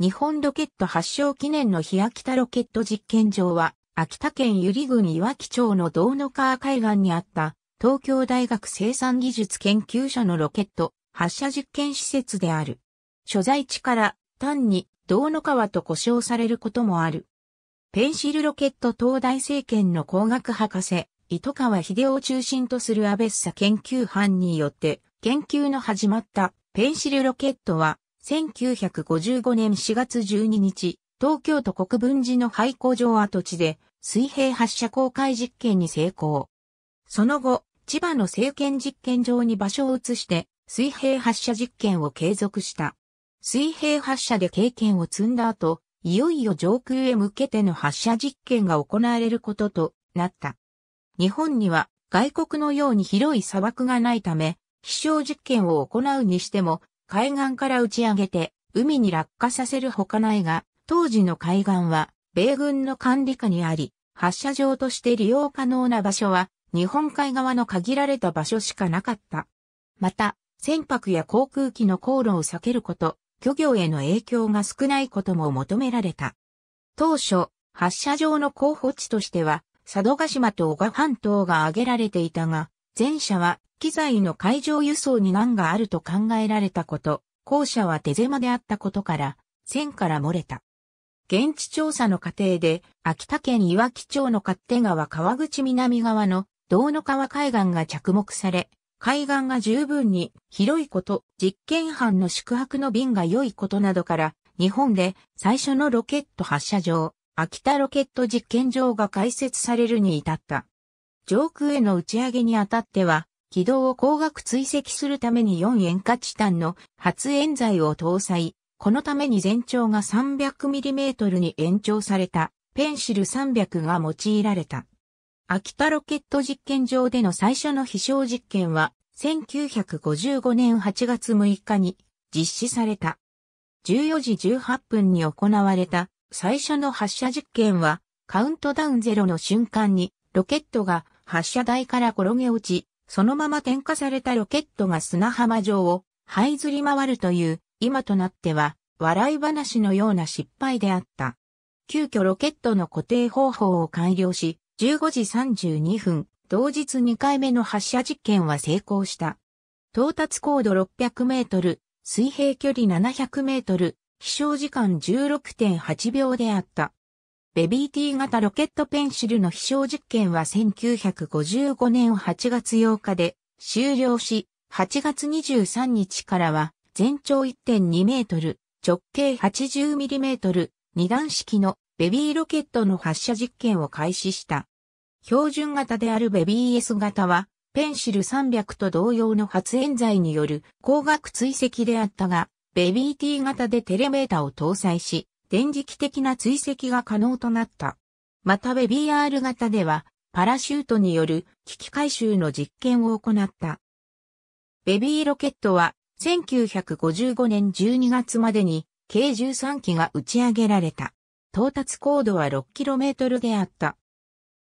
日本ロケット発祥記念の日秋田ロケット実験場は、秋田県由利郡岩木町の道の川海岸にあった、東京大学生産技術研究所のロケット発射実験施設である。所在地から単に道の川と呼称されることもある。ペンシルロケット東大政権の工学博士、糸川秀夫を中心とする安倍ッサ研究班によって研究の始まったペンシルロケットは1955年4月12日、東京都国分寺の廃工場跡地で水平発射公開実験に成功。その後、千葉の政権実験場に場所を移して水平発射実験を継続した。水平発射で経験を積んだ後、いよいよ上空へ向けての発射実験が行われることとなった。日本には外国のように広い砂漠がないため、飛翔実験を行うにしても海岸から打ち上げて海に落下させるほかないが、当時の海岸は米軍の管理下にあり、発射場として利用可能な場所は日本海側の限られた場所しかなかった。また、船舶や航空機の航路を避けること、漁業への影響が少ないことも求められた。当初、発射場の候補地としては、佐渡島と小賀半島が挙げられていたが、前者は機材の海上輸送に難があると考えられたこと、後者は手狭であったことから、線から漏れた。現地調査の過程で、秋田県岩木町の勝手川川口南側の道の川海岸が着目され、海岸が十分に広いこと、実験班の宿泊の便が良いことなどから、日本で最初のロケット発射場、秋田ロケット実験場が開設されるに至った。上空への打ち上げにあたっては、軌道を光学追跡するために4塩化チタンの発煙剤を搭載。このために全長が 300mm に延長されたペンシル300が用いられた。秋田ロケット実験場での最初の飛翔実験は1955年8月6日に実施された。14時18分に行われた最初の発射実験はカウントダウンゼロの瞬間にロケットが発射台から転げ落ち、そのまま点火されたロケットが砂浜上を這いずり回るという、今となっては、笑い話のような失敗であった。急遽ロケットの固定方法を改良し、15時32分、同日2回目の発射実験は成功した。到達高度600メートル、水平距離700メートル、飛翔時間16.8秒であった。ベビー T 型ロケットペンシルの飛翔実験は1955年8月8日で終了し、8月23日からは全長1.2メートル、直径80ミリメートル、2段式のベビーロケットの発射実験を開始した。標準型であるベビー S 型は、ペンシル300と同様の発煙剤による光学追跡であったが、ベビー T 型でテレメータを搭載し、電磁気的な追跡が可能となった。また WebER 型では、パラシュートによる危機回収の実験を行った。ベビーロケットは1955年12月までに計13機が打ち上げられた。到達高度は 6km であった。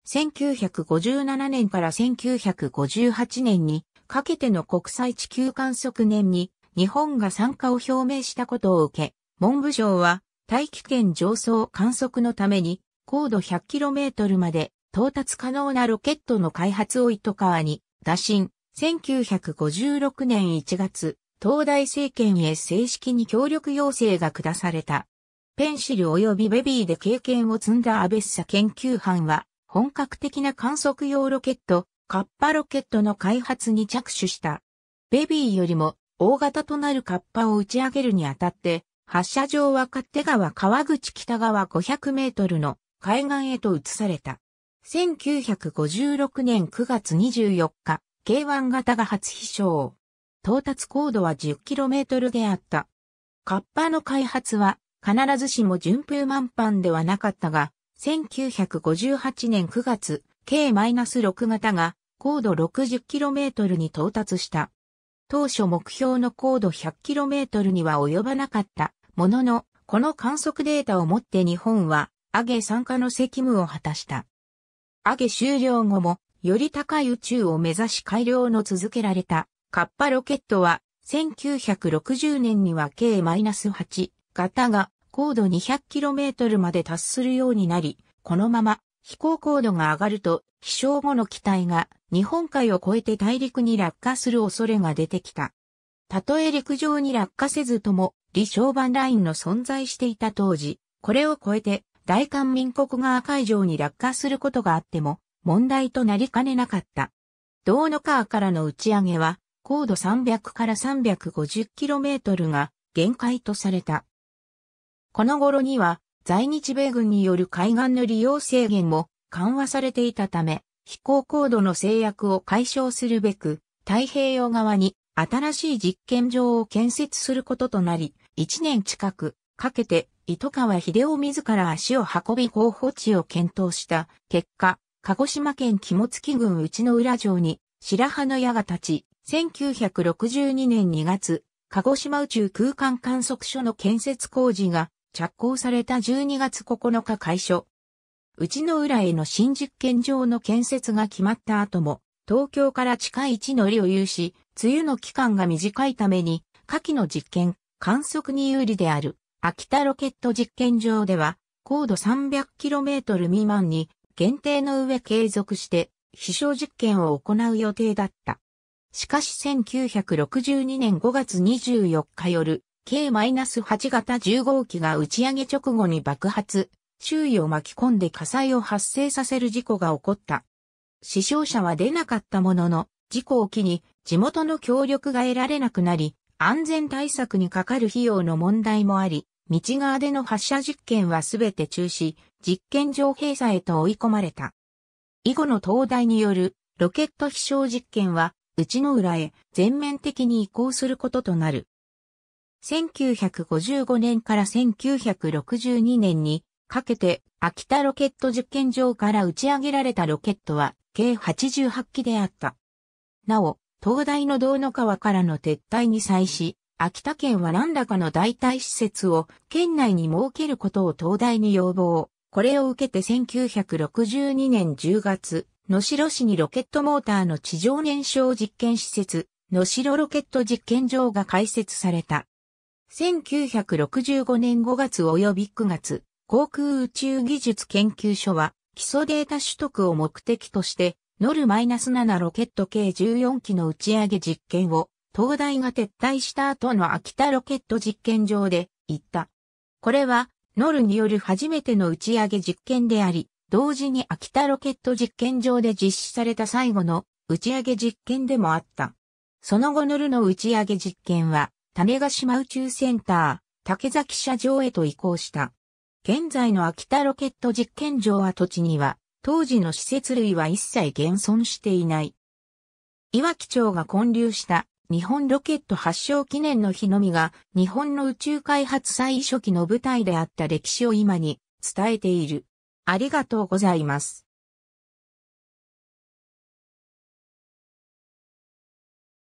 1957年から1958年にかけての国際地球観測年に日本が参加を表明したことを受け、文部省は大気圏上層観測のために、高度 100km まで到達可能なロケットの開発を糸川に打診。1956年1月、東大政権へ正式に協力要請が下された。ペンシル及びベビーで経験を積んだアベッサ研究班は、本格的な観測用ロケット、カッパロケットの開発に着手した。ベビーよりも大型となるカッパを打ち上げるにあたって、発射場は勝手川川口北側500メートルの海岸へと移された。1956年9月24日、K1 型が初飛翔。到達高度は1 0トルであった。カッパの開発は必ずしも順風満帆ではなかったが、1958年9月、K-6 型が高度6 0トルに到達した。当初目標の高度1 0 0トルには及ばなかったものの、この観測データをもって日本は、アゲ参加の責務を果たした。アゲ終了後も、より高い宇宙を目指し改良の続けられた、カッパロケットは、1960年には K-8 型が高度 200km まで達するようになり、このまま飛行高度が上がると、飛翔後の機体が日本海を越えて大陸に落下する恐れが出てきた。たとえ陸上に落下せずとも李承晩ラインの存在していた当時、これを超えて大韓民国側海上に落下することがあっても問題となりかねなかった。道の川からの打ち上げは高度300から 350km が限界とされた。この頃には在日米軍による海岸の利用制限も緩和されていたため、飛行高度の制約を解消するべく、太平洋側に新しい実験場を建設することとなり、1年近くかけて糸川秀夫自ら足を運び候補地を検討した結果、鹿児島県肝付郡内の浦城に白羽の矢が立ち、1962年2月、鹿児島宇宙空間観測所の建設工事が着工された12月9日開所。内の浦への新実験場の建設が決まった後も、東京から近い地の利を有し、梅雨の期間が短いために、夏季の実験、観測に有利である秋田ロケット実験場では高度 300km 未満に限定の上継続して飛翔実験を行う予定だった。しかし1962年5月24日夜、K-8 型10号機が打ち上げ直後に爆発、周囲を巻き込んで火災を発生させる事故が起こった。死傷者は出なかったものの、事故を機に地元の協力が得られなくなり、安全対策にかかる費用の問題もあり、道側での発射実験はすべて中止、実験場閉鎖へと追い込まれた。以後の東大によるロケット飛翔実験は、内の裏へ全面的に移行することとなる。1955年から1962年にかけて秋田ロケット実験場から打ち上げられたロケットは計88機であった。なお、東大の道の川からの撤退に際し、秋田県は何らかの代替施設を県内に設けることを東大に要望。これを受けて1962年10月、野城市にロケットモーターの地上燃焼実験施設、野城ロケット実験場が開設された。1965年5月及び9月、航空宇宙技術研究所は基礎データ取得を目的としてノル -7 ロケット計14機の打ち上げ実験を、東大が撤退した後の秋田ロケット実験場で行った。これは、ノルによる初めての打ち上げ実験であり、同時に秋田ロケット実験場で実施された最後の打ち上げ実験でもあった。その後ノルの打ち上げ実験は、種ヶ島宇宙センター、竹崎社場へと移行した。現在の秋田ロケット実験場跡地には、当時の施設類は一切現存していない。岩木町が建立した日本ロケット発祥記念の日のみが日本の宇宙開発最初期の舞台であった歴史を今に伝えている。ありがとうございます。